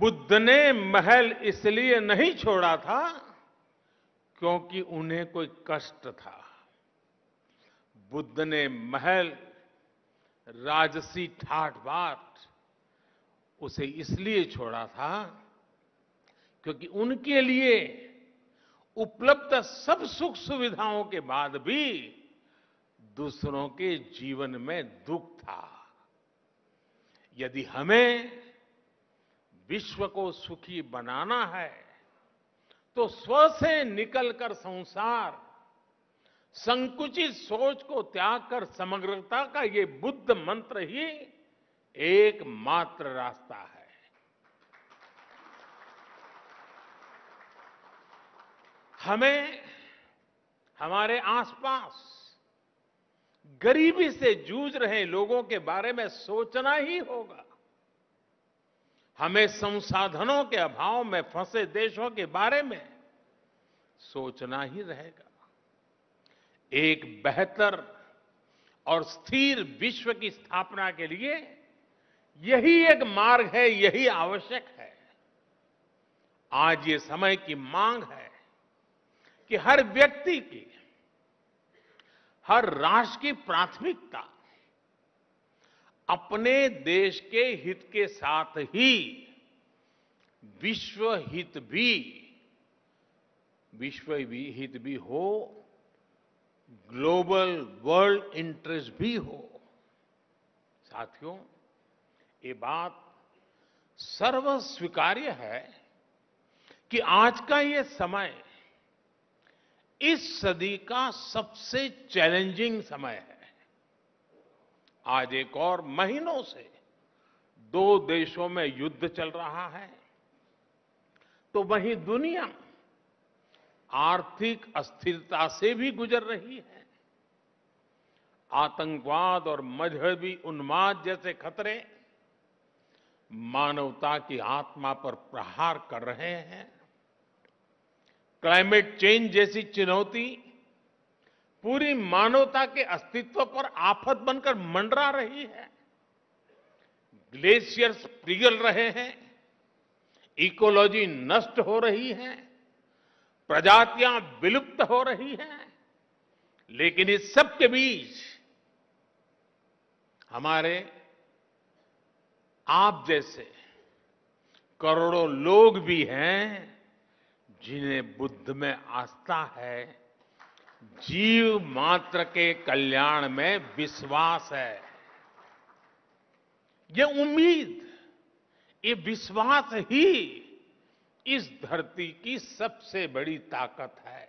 बुद्ध ने महल इसलिए नहीं छोड़ा था क्योंकि उन्हें कोई कष्ट था बुद्ध ने महल राजसी ठाट बाट उसे इसलिए छोड़ा था क्योंकि उनके लिए उपलब्ध सब सुख सुविधाओं के बाद भी दूसरों के जीवन में दुख था यदि हमें विश्व को सुखी बनाना है तो स्व से निकलकर संसार संकुचित सोच को त्याग कर समग्रता का ये बुद्ध मंत्र ही एकमात्र रास्ता है हमें हमारे आसपास गरीबी से जूझ रहे लोगों के बारे में सोचना ही होगा हमें संसाधनों के अभाव में फंसे देशों के बारे में सोचना ही रहेगा एक बेहतर और स्थिर विश्व की स्थापना के लिए यही एक मार्ग है यही आवश्यक है आज ये समय की मांग है कि हर व्यक्ति की हर राष्ट्र की प्राथमिकता अपने देश के हित के साथ ही विश्व हित भी विश्व भी हित भी हो ग्लोबल वर्ल्ड इंटरेस्ट भी हो साथियों ये बात सर्वस्वीकार्य है कि आज का ये समय इस सदी का सबसे चैलेंजिंग समय है आज एक और महीनों से दो देशों में युद्ध चल रहा है तो वहीं दुनिया आर्थिक अस्थिरता से भी गुजर रही है आतंकवाद और मजहबी उन्माद जैसे खतरे मानवता की आत्मा पर प्रहार कर रहे हैं क्लाइमेट चेंज जैसी चुनौती पूरी मानवता के अस्तित्व पर आफत बनकर मंडरा रही है ग्लेशियर्स पिघल रहे हैं इकोलॉजी नष्ट हो रही है प्रजातियां विलुप्त हो रही हैं लेकिन इस सब के बीच हमारे आप जैसे करोड़ों लोग भी हैं जिन्हें बुद्ध में आस्था है जीव मात्र के कल्याण में विश्वास है ये उम्मीद ये विश्वास ही इस धरती की सबसे बड़ी ताकत है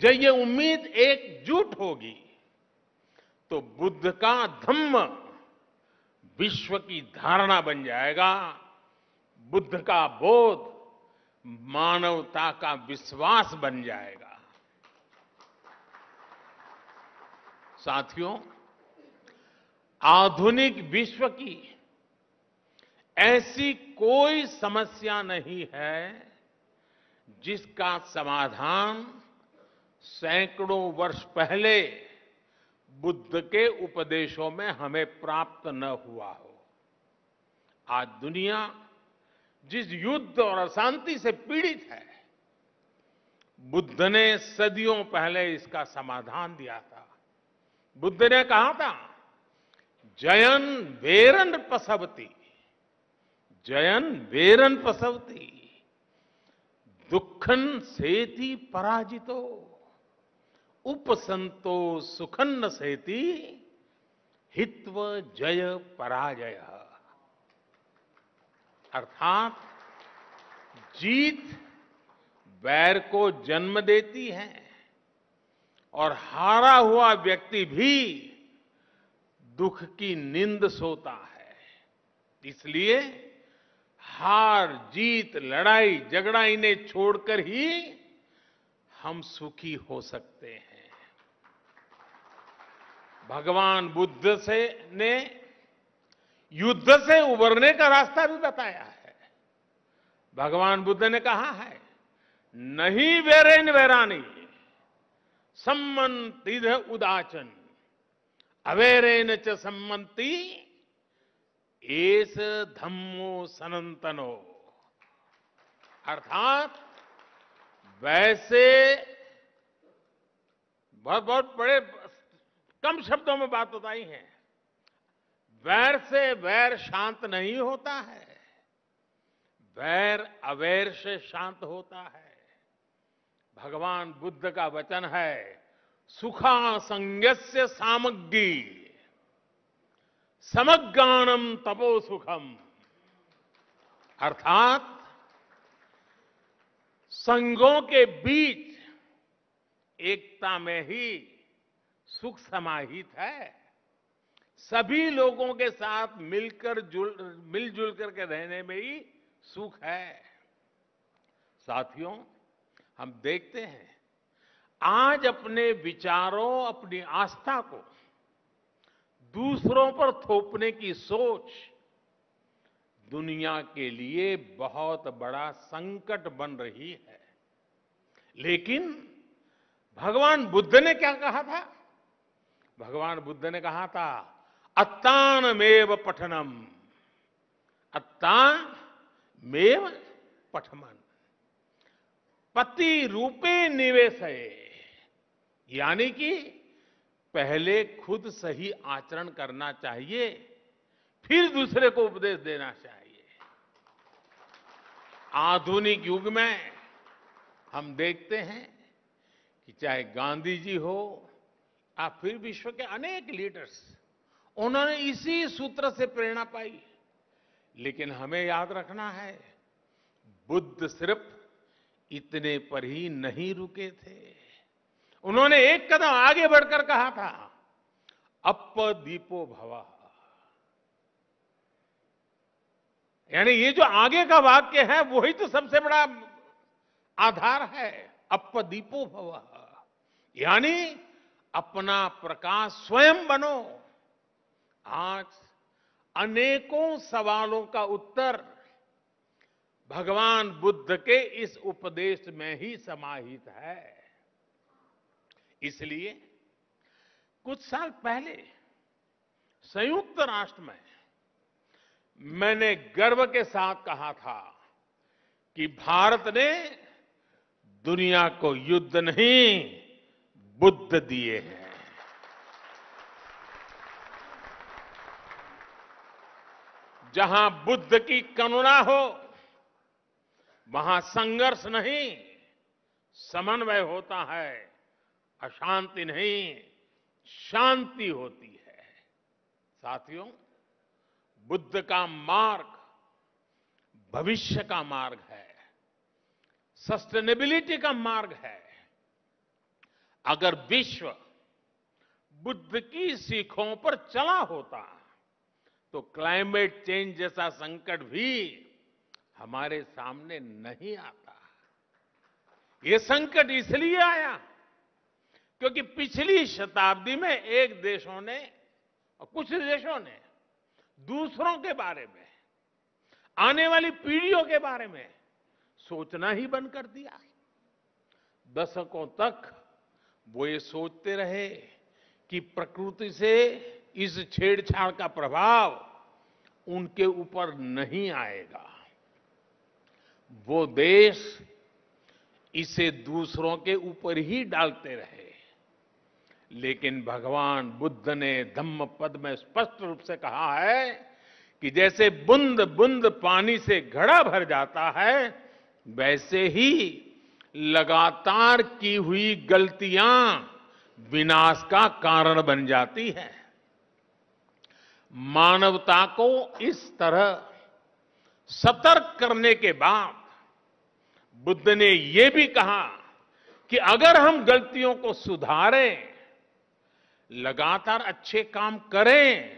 जब ये उम्मीद एकजुट होगी तो बुद्ध का धम्म विश्व की धारणा बन जाएगा बुद्ध का बोध मानवता का विश्वास बन जाएगा साथियों आधुनिक विश्व की ऐसी कोई समस्या नहीं है जिसका समाधान सैकड़ों वर्ष पहले बुद्ध के उपदेशों में हमें प्राप्त न हुआ हो आज दुनिया जिस युद्ध और अशांति से पीड़ित है बुद्ध ने सदियों पहले इसका समाधान दिया था बुद्ध ने कहा था जयन वेरन पसवती जयन वेरन पसवती दुखन सेती पराजितो उपसंतो सुखन न सेती हित्व जय पराजय अर्थात जीत वैर को जन्म देती है और हारा हुआ व्यक्ति भी दुख की नींद सोता है इसलिए हार जीत लड़ाई झगड़ा इन्हें छोड़कर ही हम सुखी हो सकते हैं भगवान बुद्ध से ने युद्ध से उबरने का रास्ता भी बताया है भगवान बुद्ध ने कहा है नहीं वेरेन वेरानी सम्मंतिध उदाचन अवेरे च सम्मंति एस धम्मो सनंतनो अर्थात वैसे बहुत बहुत बड़े कम शब्दों में बात बताई है वैर से वैर शांत नहीं होता है वैर अवैर से शांत होता है भगवान बुद्ध का वचन है सुखा संगस्य सामग्री समज्ञानम तपो सुखम अर्थात संघों के बीच एकता में ही सुख समाहित है सभी लोगों के साथ मिलकर जुल मिलजुल करके रहने में ही सुख है साथियों हम देखते हैं आज अपने विचारों अपनी आस्था को दूसरों पर थोपने की सोच दुनिया के लिए बहुत बड़ा संकट बन रही है लेकिन भगवान बुद्ध ने क्या कहा था भगवान बुद्ध ने कहा था मेव पठनम अत्तान मेव पठमन पति रूपे निवेश है यानी कि पहले खुद सही आचरण करना चाहिए फिर दूसरे को उपदेश देना चाहिए आधुनिक युग में हम देखते हैं कि चाहे गांधी जी हो या फिर विश्व के अनेक लीडर्स उन्होंने इसी सूत्र से प्रेरणा पाई लेकिन हमें याद रखना है बुद्ध सिर्फ इतने पर ही नहीं रुके थे उन्होंने एक कदम आगे बढ़कर कहा था अप दीपो भवा यानी ये जो आगे का वाक्य है वही तो सबसे बड़ा आधार है अप दीपो भवा यानी अपना प्रकाश स्वयं बनो आज अनेकों सवालों का उत्तर भगवान बुद्ध के इस उपदेश में ही समाहित है इसलिए कुछ साल पहले संयुक्त राष्ट्र में मैंने गर्व के साथ कहा था कि भारत ने दुनिया को युद्ध नहीं बुद्ध दिए हैं जहां बुद्ध की करुणा हो वहां संघर्ष नहीं समन्वय होता है अशांति नहीं शांति होती है साथियों बुद्ध का मार्ग भविष्य का मार्ग है सस्टेनेबिलिटी का मार्ग है अगर विश्व बुद्ध की सीखों पर चला होता तो क्लाइमेट चेंज जैसा संकट भी हमारे सामने नहीं आता ये संकट इसलिए आया क्योंकि पिछली शताब्दी में एक देशों ने और कुछ देशों ने दूसरों के बारे में आने वाली पीढ़ियों के बारे में सोचना ही बंद कर दिया दशकों तक वो ये सोचते रहे कि प्रकृति से इस छेड़छाड़ का प्रभाव उनके ऊपर नहीं आएगा वो देश इसे दूसरों के ऊपर ही डालते रहे लेकिन भगवान बुद्ध ने धम्म पद में स्पष्ट रूप से कहा है कि जैसे बुंद बुंद पानी से घड़ा भर जाता है वैसे ही लगातार की हुई गलतियां विनाश का कारण बन जाती है मानवता को इस तरह सतर्क करने के बाद बुद्ध ने यह भी कहा कि अगर हम गलतियों को सुधारें लगातार अच्छे काम करें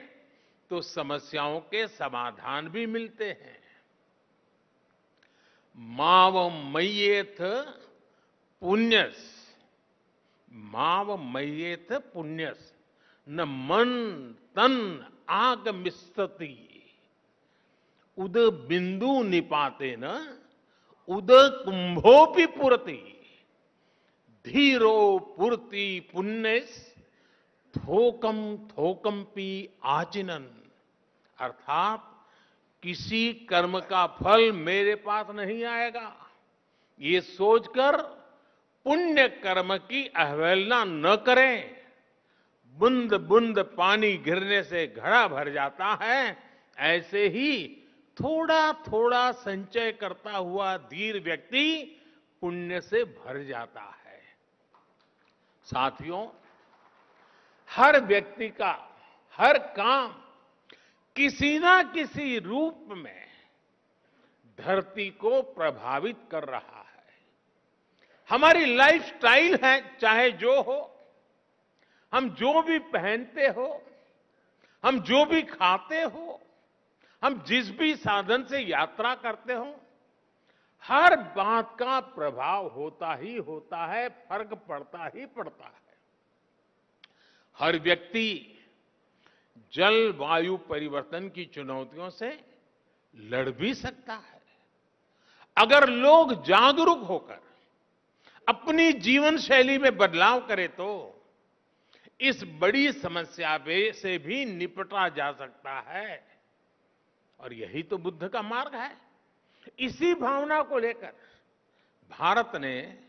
तो समस्याओं के समाधान भी मिलते हैं माव मैयेथ पुण्यस माव मैयेथ पुण्यस न मन तन आग मिस्तती उद बिंदु निपाते न उद कुंभोपि पूर्ति धीरो पुरति पुण्य थोकम थोकम पी आचिनन अर्थात किसी कर्म का फल मेरे पास नहीं आएगा ये सोचकर पुण्य कर्म की अवहेलना न करें बुंद बुंद पानी गिरने से घड़ा भर जाता है ऐसे ही थोड़ा थोड़ा संचय करता हुआ धीर व्यक्ति पुण्य से भर जाता है साथियों हर व्यक्ति का हर काम किसी ना किसी रूप में धरती को प्रभावित कर रहा है हमारी लाइफस्टाइल है चाहे जो हो हम जो भी पहनते हो हम जो भी खाते हो हम जिस भी साधन से यात्रा करते हो हर बात का प्रभाव होता ही होता है फर्क पड़ता ही पड़ता है हर व्यक्ति जल वायु परिवर्तन की चुनौतियों से लड़ भी सकता है अगर लोग जागरूक होकर अपनी जीवन शैली में बदलाव करें तो इस बड़ी समस्या से भी निपटा जा सकता है और यही तो बुद्ध का मार्ग है इसी भावना को लेकर भारत ने